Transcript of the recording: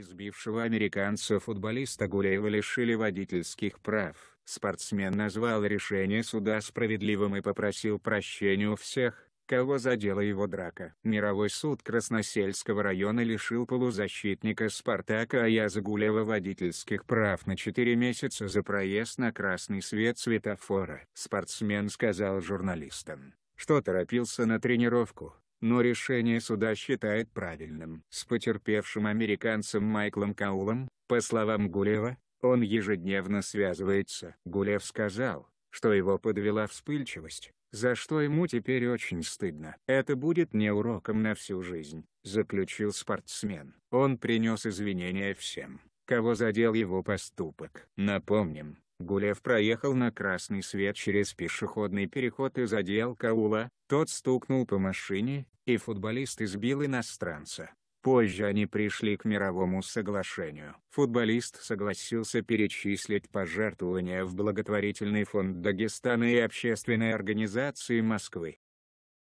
Избившего американца футболиста Гуляева лишили водительских прав. Спортсмен назвал решение суда справедливым и попросил прощения у всех, кого задела его драка. Мировой суд Красносельского района лишил полузащитника «Спартака» Аяза Гулева водительских прав на 4 месяца за проезд на красный свет светофора. Спортсмен сказал журналистам, что торопился на тренировку но решение суда считает правильным. С потерпевшим американцем Майклом Каулом, по словам Гулева, он ежедневно связывается. Гулев сказал, что его подвела вспыльчивость, за что ему теперь очень стыдно. «Это будет не уроком на всю жизнь», — заключил спортсмен. Он принес извинения всем, кого задел его поступок. Напомним, Гулев проехал на красный свет через пешеходный переход и задел Каула, тот стукнул по машине, и футболист избил иностранца. Позже они пришли к мировому соглашению. Футболист согласился перечислить пожертвования в благотворительный фонд Дагестана и общественной организации Москвы.